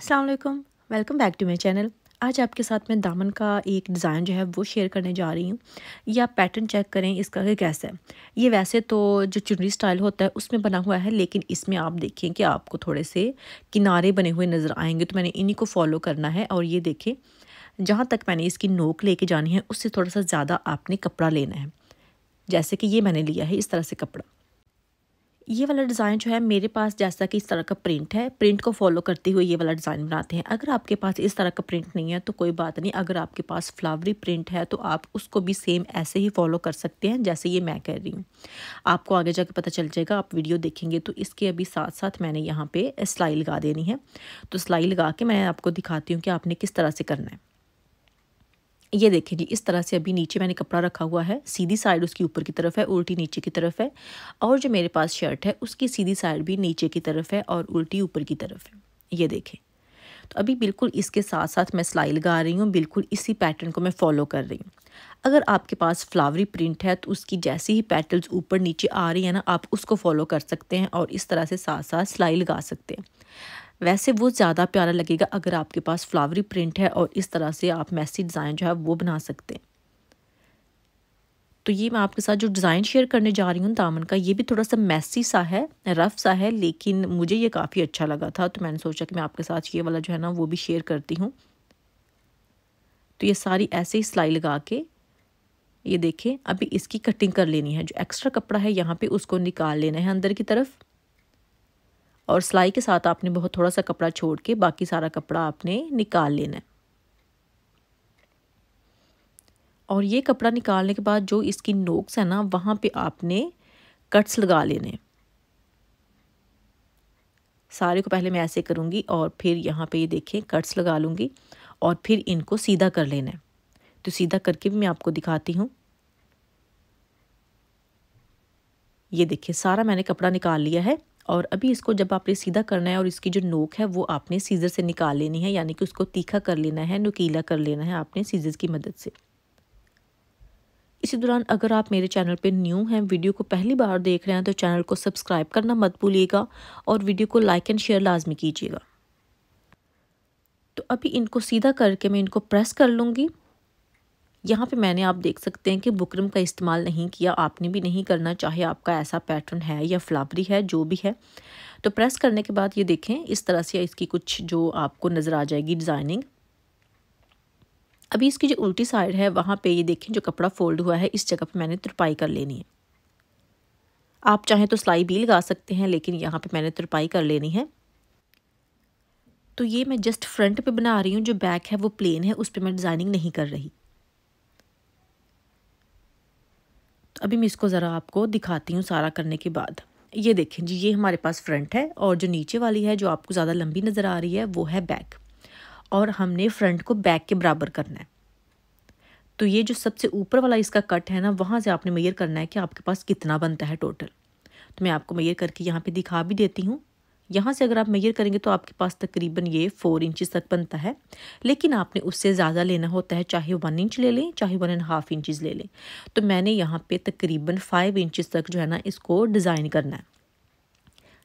अस्सलाम वालेकुम welcome back to my channel आज आपके साथ मैं दामन का एक डिज़ाइन जो है वो शेयर करने जा रही हूँ या पैटर्न चेक करें इसका कि कैसा है ये वैसे तो जो चुनरी स्टाइल होता है उसमें बना हुआ है लेकिन इसमें आप देखें कि आपको थोड़े से किनारे बने हुए नज़र आएंगे तो मैंने इन्हीं को फॉलो करना है और ये देखें जहाँ तक मैंने इसकी नोक लेके जानी है उससे थोड़ा सा ज़्यादा आपने कपड़ा लेना है जैसे कि ये मैंने लिया है इस तरह से कपड़ा ये वाला डिज़ाइन जो है मेरे पास जैसा कि इस तरह का प्रिंट है प्रिंट को फॉलो करते हुए ये वाला डिज़ाइन बनाते हैं अगर आपके पास इस तरह का प्रिंट नहीं है तो कोई बात नहीं अगर आपके पास फ्लावरी प्रिंट है तो आप उसको भी सेम ऐसे ही फॉलो कर सकते हैं जैसे ये मैं कह रही हूँ आपको आगे जाके पता चल जाएगा आप वीडियो देखेंगे तो इसके अभी साथ साथ मैंने यहाँ पर सिलाई लगा देनी है तो सिलाई लगा के मैं आपको दिखाती हूँ कि आपने किस तरह से करना है ये देखिए जी इस तरह से अभी नीचे मैंने कपड़ा रखा हुआ है सीधी साइड उसकी ऊपर की तरफ है उल्टी नीचे की तरफ है और जो मेरे पास शर्ट है उसकी सीधी साइड भी नीचे की तरफ है और उल्टी ऊपर की तरफ है ये देखें तो अभी बिल्कुल इसके साथ साथ मैं सिलाई लगा रही हूँ बिल्कुल इसी पैटर्न को मैं फॉलो कर रही हूँ अगर आपके पास फ्लावरी प्रिंट है तो उसकी जैसी ही पैटर्न ऊपर नीचे आ रही है ना आप उसको फॉलो कर सकते हैं और इस तरह से साथ साथ सिलाई लगा सकते हैं वैसे वो ज़्यादा प्यारा लगेगा अगर आपके पास फ्लावरी प्रिंट है और इस तरह से आप मैसी डिज़ाइन जो है वो बना सकते हैं तो ये मैं आपके साथ जो डिज़ाइन शेयर करने जा रही हूँ दामन का ये भी थोड़ा सा मैसी सा है रफ सा है लेकिन मुझे ये काफ़ी अच्छा लगा था तो मैंने सोचा कि मैं आपके साथ ये वाला जो है ना वो भी शेयर करती हूँ तो ये सारी ऐसे ही सिलाई लगा के ये देखें अभी इसकी कटिंग कर लेनी है जो एक्स्ट्रा कपड़ा है यहाँ पे उसको निकाल लेना है अंदर की तरफ और सिलाई के साथ आपने बहुत थोड़ा सा कपड़ा छोड़ के बाकी सारा कपड़ा आपने निकाल लेना है और ये कपड़ा निकालने के बाद जो इसकी नोक्स है ना वहाँ पे आपने कट्स लगा लेने सारे को पहले मैं ऐसे करूँगी और फिर यहाँ पे ये देखें कट्स लगा लूँगी और फिर इनको सीधा कर लेना है तो सीधा करके भी मैं आपको दिखाती हूँ ये देखिए सारा मैंने कपड़ा निकाल लिया है और अभी इसको जब आपने सीधा करना है और इसकी जो नोक है वो आपने सीज़र से निकाल लेनी है यानी कि उसको तीखा कर लेना है नुकीला कर लेना है आपने सीज़र की मदद से इसी दौरान अगर आप मेरे चैनल पर न्यू हैं वीडियो को पहली बार देख रहे हैं तो चैनल को सब्सक्राइब करना मत भूलिएगा और वीडियो को लाइक एंड शेयर लाजमी कीजिएगा तो अभी इनको सीधा करके मैं इनको प्रेस कर लूँगी यहाँ पे मैंने आप देख सकते हैं कि बुकरम का इस्तेमाल नहीं किया आपने भी नहीं करना चाहे आपका ऐसा पैटर्न है या फ्लावरी है जो भी है तो प्रेस करने के बाद ये देखें इस तरह से इसकी कुछ जो आपको नज़र आ जाएगी डिज़ाइनिंग अभी इसकी जो उल्टी साइड है वहाँ पे ये देखें जो कपड़ा फोल्ड हुआ है इस जगह पर मैंने तुरपाई कर लेनी है आप चाहें तो सिलाई भी लगा सकते हैं लेकिन यहाँ पर मैंने तुरपाई कर लेनी है तो ये मैं जस्ट फ्रंट पर बना रही हूँ जो बैक है वो प्लेन है उस पर मैं डिज़ाइनिंग नहीं कर रही अभी मैं इसको ज़रा आपको दिखाती हूँ सारा करने के बाद ये देखें जी ये हमारे पास फ्रंट है और जो नीचे वाली है जो आपको ज़्यादा लंबी नज़र आ रही है वो है बैक और हमने फ्रंट को बैक के बराबर करना है तो ये जो सबसे ऊपर वाला इसका कट है ना वहाँ से आपने मेयर करना है कि आपके पास कितना बनता है टोटल तो मैं आपको मेयर करके यहाँ पे दिखा भी देती हूँ यहाँ से अगर आप मेजर करेंगे तो आपके पास तकरीबन ये फोर इंचज़ तक बनता है लेकिन आपने उससे ज़्यादा लेना होता है चाहे वन इंच ले लें चाहे वन एंड हाफ़ इंचज़ ले लें तो मैंने यहाँ पर तकरीबन फाइव इंचज़ तक जो है ना इसको डिज़ाइन करना है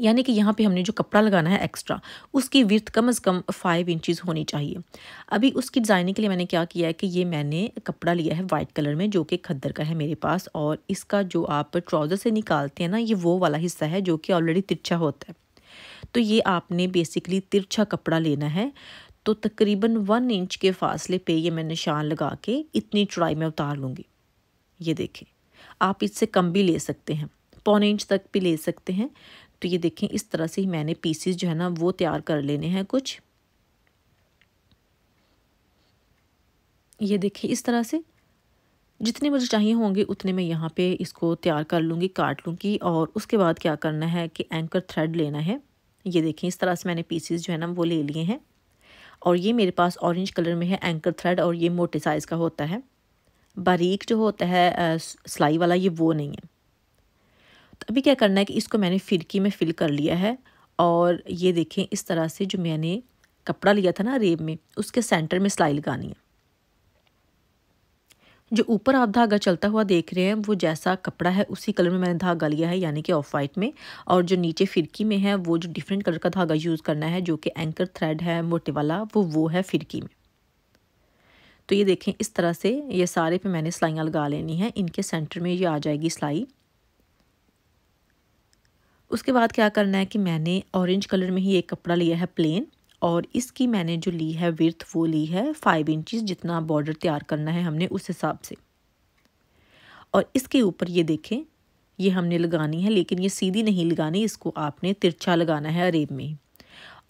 यानी कि यहाँ पे हमने जो कपड़ा लगाना है एक्स्ट्रा उसकी विर्थ कम अज़ कम फाइव इंचेस होनी चाहिए अभी उसकी डिज़ाइनिंग के लिए मैंने क्या किया है कि ये मैंने कपड़ा लिया है वाइट कलर में जो कि खद्दर का है मेरे पास और इसका जो आप ट्राउज़र से निकालते हैं ना ये वो वाला हिस्सा है जो कि ऑलरेडी तिरछा होता है तो ये आपने बेसिकली तिरछा कपड़ा लेना है तो तकरीबन वन इंच के फासले पे ये मैं निशान लगा के इतनी चौड़ाई में उतार लूँगी ये देखें आप इससे कम भी ले सकते हैं पौने इंच तक भी ले सकते हैं तो ये देखें इस तरह से ही मैंने पीसीस जो है ना वो तैयार कर लेने हैं कुछ ये देखिए इस तरह से जितने मुझे चाहिए होंगे उतने मैं यहाँ पे इसको तैयार कर लूँगी काट लूँगी और उसके बाद क्या करना है कि एंकर थ्रेड लेना है ये देखें इस तरह से मैंने पीसीस जो है ना वो ले लिए हैं और ये मेरे पास ऑरेंज कलर में है एंकर थ्रेड और ये मोटे साइज़ का होता है बारीक जो होता है सिलाई वाला ये वो नहीं है तो अभी क्या करना है कि इसको मैंने फिरकी में फिल कर लिया है और ये देखें इस तरह से जो मैंने कपड़ा लिया था ना रेब में उसके सेंटर में सिलाई लगानी है जो ऊपर आप धागा चलता हुआ देख रहे हैं वो जैसा कपड़ा है उसी कलर में मैंने धागा लिया है यानी कि ऑफ वाइट में और जो नीचे फिरकी में है वो जो डिफरेंट कलर का धागा यूज़ करना है जो कि एंकर थ्रेड है मोटे वाला वो वो है फिरकी में तो ये देखें इस तरह से ये सारे पे मैंने सिलाइयाँ लगा लेनी है इनके सेंटर में ये आ जाएगी सिलाई उसके बाद क्या करना है कि मैंने ऑरेंज कलर में ही एक कपड़ा लिया है प्लेन और इसकी मैंने जो ली है विर्थ वो ली है फाइव इंचज़ जितना बॉर्डर तैयार करना है हमने उस हिसाब से और इसके ऊपर ये देखें ये हमने लगानी है लेकिन ये सीधी नहीं लगानी इसको आपने तिरछा लगाना है अरेब में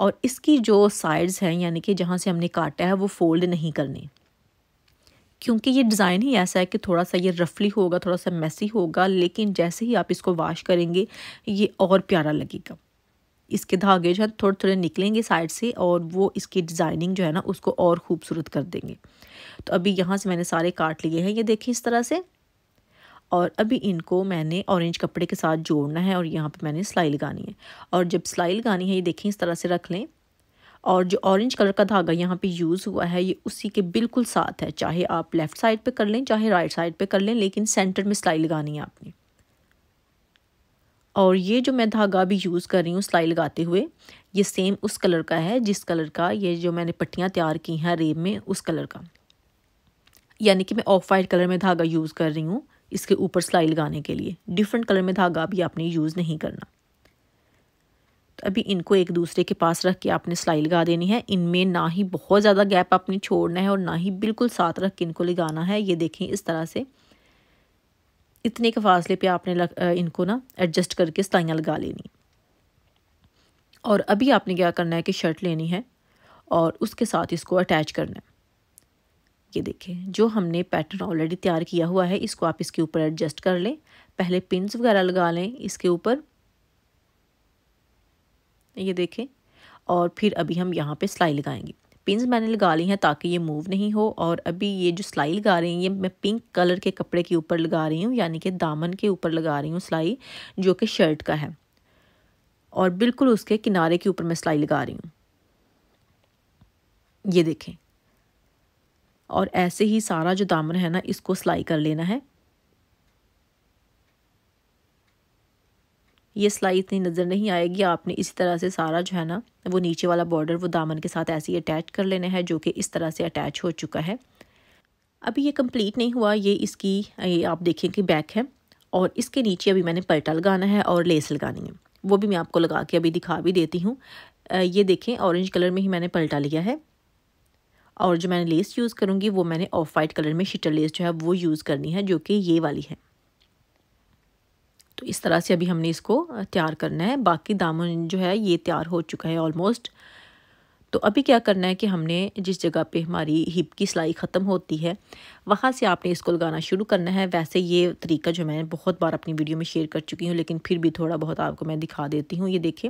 और इसकी जो साइड्स हैं यानी कि जहाँ से हमने काटा है वो फोल्ड नहीं करने क्योंकि ये डिज़ाइन ही ऐसा है कि थोड़ा सा ये रफली होगा थोड़ा सा मैसी होगा लेकिन जैसे ही आप इसको वाश करेंगे ये और प्यारा लगेगा इसके धागे जो है थोड़े थोड़े निकलेंगे साइड से और वो इसकी डिज़ाइनिंग जो है ना उसको और खूबसूरत कर देंगे तो अभी यहाँ से मैंने सारे काट लिए हैं ये देखें इस तरह से और अभी इनको मैंने ऑरेंज कपड़े के साथ जोड़ना है और यहाँ पे मैंने सिलाई लगानी है और जब सिलाई लगानी है ये देखें इस तरह से रख लें और जो ऑरेंज कलर का धागा यहाँ पे यूज़ हुआ है ये उसी के बिल्कुल साथ है चाहे आप लेफ़्ट साइड पे कर लें चाहे राइट साइड पे कर लें लेकिन सेंटर में सिलाई लगानी है आपने और ये जो मैं धागा भी यूज़ कर रही हूँ सिलाई लगाते हुए ये सेम उस कलर का है जिस कलर का ये जो मैंने पट्टियाँ तैयार की हैं रेब में उस कलर का यानी कि मैं ऑफ वाइट कलर में धागा यूज़ कर रही हूँ इसके ऊपर सिलाई लगाने के लिए डिफरेंट कलर में धागा भी आपने यूज़ नहीं करना तो अभी इनको एक दूसरे के पास रख के आपने सिलाई लगा देनी है इनमें ना ही बहुत ज़्यादा गैप आपने छोड़ना है और ना ही बिल्कुल साथ रख के इनको लगाना है ये देखें इस तरह से इतने के फासले पे आपने लग, इनको ना एडजस्ट करके सिलाइयाँ लगा लेनी और अभी आपने क्या करना है कि शर्ट लेनी है और उसके साथ इसको अटैच करना है ये देखें जो हमने पैटर्न ऑलरेडी तैयार किया हुआ है इसको आप इसके ऊपर एडजस्ट कर लें पहले पिंस वगैरह लगा लें इसके ऊपर ये देखें और फिर अभी हम यहाँ पे सिलाई लगाएंगे पिंस मैंने लगा ली हैं ताकि ये मूव नहीं हो और अभी ये जो सिलाई लगा रही हूँ ये मैं पिंक कलर के कपड़े के ऊपर लगा रही हूँ यानी कि दामन के ऊपर लगा रही हूँ सिलाई जो कि शर्ट का है और बिल्कुल उसके किनारे के ऊपर मैं सिलाई लगा रही हूँ ये देखें और ऐसे ही सारा जो दामन है ना इसको सिलाई कर लेना है ये सिलाई इतनी नज़र नहीं आएगी आपने इसी तरह से सारा जो है ना वो नीचे वाला बॉर्डर वो दामन के साथ ऐसे ही अटैच कर लेना है जो कि इस तरह से अटैच हो चुका है अभी ये कंप्लीट नहीं हुआ ये इसकी ये आप देखें कि बैक है और इसके नीचे अभी मैंने पलटा लगाना है और लेस लगानी है वो भी मैं आपको लगा के अभी दिखा भी देती हूँ ये देखें ऑरेंज कलर में ही मैंने पलटा लिया है और जो मैंने लेस यूज़ करूँगी वो मैंने ऑफ वाइट कलर में शिटर लेस जो है वो यूज़ करनी है जो कि ये वाली है तो इस तरह से अभी हमने इसको तैयार करना है बाकी दामन जो है ये तैयार हो चुका है ऑलमोस्ट तो अभी क्या करना है कि हमने जिस जगह पे हमारी हिप की सिलाई ख़त्म होती है वहाँ से आपने इसको लगाना शुरू करना है वैसे ये तरीका जो मैं बहुत बार अपनी वीडियो में शेयर कर चुकी हूँ लेकिन फिर भी थोड़ा बहुत आपको मैं दिखा देती हूँ ये देखें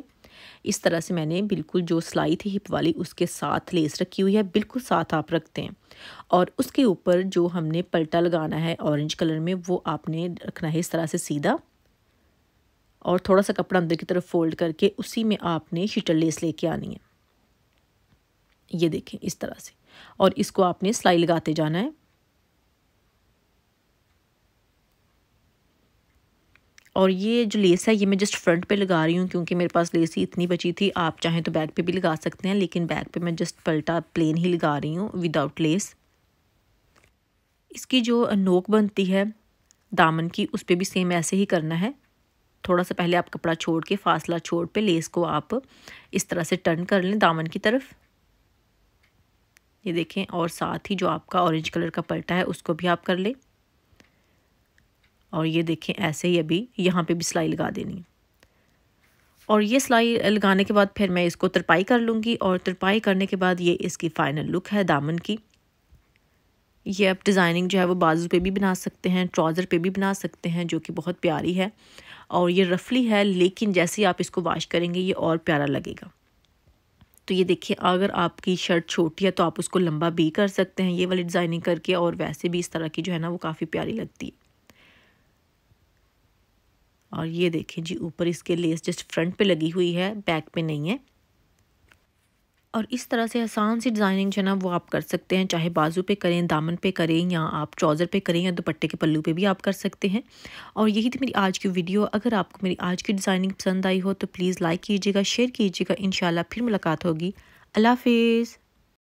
इस तरह से मैंने बिल्कुल जो सिलाई थी हिप वाली उसके साथ लेस रखी हुई है बिल्कुल साथ आप रखते हैं और उसके ऊपर जो हमने पलटा लगाना है ऑरेंज कलर में वो आपने रखना है इस तरह से सीधा और थोड़ा सा कपड़ा अंदर की तरफ फोल्ड करके उसी में आपने शीटर लेस लेके आनी है ये देखें इस तरह से और इसको आपने सिलाई लगाते जाना है और ये जो लेस है ये मैं जस्ट फ्रंट पे लगा रही हूँ क्योंकि मेरे पास लेस ही इतनी बची थी आप चाहें तो बैक पे भी लगा सकते हैं लेकिन बैक पे मैं जस्ट पलटा प्लेन ही लगा रही हूँ विदाउट लेस इसकी जो नोक बनती है दामन की उस पर भी सेम ऐसे ही करना है थोड़ा सा पहले आप कपड़ा छोड़ के फासला छोड़ पे लेस को आप इस तरह से टर्न कर लें दामन की तरफ ये देखें और साथ ही जो आपका ऑरेंज कलर का पलटा है उसको भी आप कर लें और ये देखें ऐसे ही अभी यहाँ पे भी सिलाई लगा देनी है और ये सिलाई लगाने के बाद फिर मैं इसको तरपाई कर लूँगी और तरपाई करने के बाद ये इसकी फ़ाइनल लुक है दामन की ये आप डिज़ाइनिंग जो है वो बाजू पे भी बना सकते हैं ट्राउज़र पे भी बना सकते हैं जो कि बहुत प्यारी है और ये रफली है लेकिन जैसे ही आप इसको वाश करेंगे ये और प्यारा लगेगा तो ये देखिए अगर आपकी शर्ट छोटी है तो आप उसको लंबा भी कर सकते हैं ये वाली डिज़ाइनिंग करके और वैसे भी इस तरह की जो है ना वो काफ़ी प्यारी लगती है और ये देखें जी ऊपर इसके लेस जस्ट फ्रंट पे लगी हुई है बैक पे नहीं है और इस तरह से आसान सी डिज़ाइनिंग जो है ना वो आप कर सकते हैं चाहे बाजू पे करें दामन पे करें या आप ट्राउज़र पे करें या दुपट्टे के पल्लू पे भी आप कर सकते हैं और यही थी मेरी आज की वीडियो अगर आपको मेरी आज की डिज़ाइनिंग पसंद आई हो तो प्लीज़ लाइक कीजिएगा शेयर कीजिएगा इन फिर मुलाकात होगी अल्लाफ़